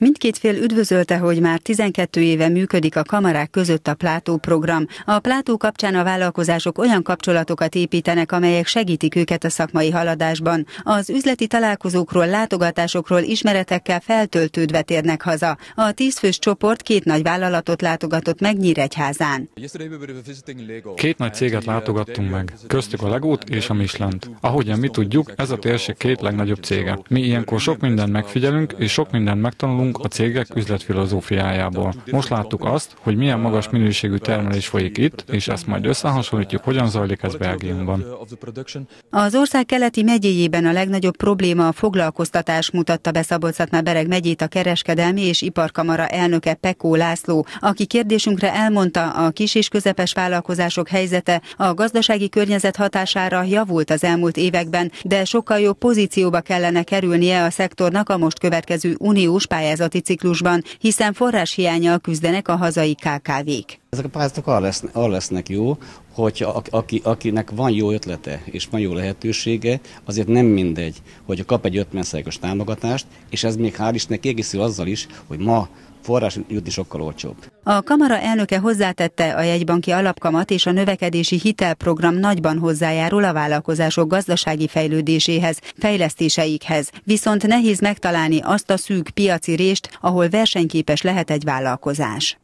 Mindkét fél üdvözölte, hogy már 12 éve működik a kamarák között a Plátó program. A Plátó kapcsán a vállalkozások olyan kapcsolatokat építenek, amelyek segítik őket a szakmai haladásban. Az üzleti találkozókról, látogatásokról ismeretekkel feltöltődve térnek haza. A tízfős csoport két nagy vállalatot látogatott meg Nyíregyházán. Két nagy céget látogattunk meg, köztük a Legót és a Mislent. Ahogyan mi tudjuk, ez a térség két legnagyobb cége. Mi ilyenkor sok mindent megfigyelünk és sok mindent megtanulunk a cégek üzletfilozófiájából. Most láttuk azt, hogy milyen magas minőségű termelés folyik itt, és ezt majd összehasonlítjuk, hogyan zajlik ez Belgiumban. Az ország keleti megyéjében a legnagyobb probléma a foglalkoztatás mutatta be szabolcs bereg megyét a kereskedelmi és iparkamara elnöke Pekó László, aki kérdésünkre elmondta, a kis és közepes vállalkozások helyzete a gazdasági környezet hatására javult az elmúlt években, de sokkal jobb pozícióba kellene kerülnie a szektornak a most következő uniós pályázatban pályázati ciklusban, hiszen forráshiányjal küzdenek a hazai KKV-k ezek a pályázatok arra lesznek, arra lesznek jó, hogy a, aki, akinek van jó ötlete és van jó lehetősége, azért nem mindegy, hogy kap egy 50%-os támogatást, és ez még hál' Istennek kiegészül azzal is, hogy ma forrás jutni sokkal olcsóbb. A kamara elnöke hozzátette, a jegybanki alapkamat és a növekedési hitelprogram nagyban hozzájárul a vállalkozások gazdasági fejlődéséhez, fejlesztéseikhez. Viszont nehéz megtalálni azt a szűk piaci rést, ahol versenyképes lehet egy vállalkozás.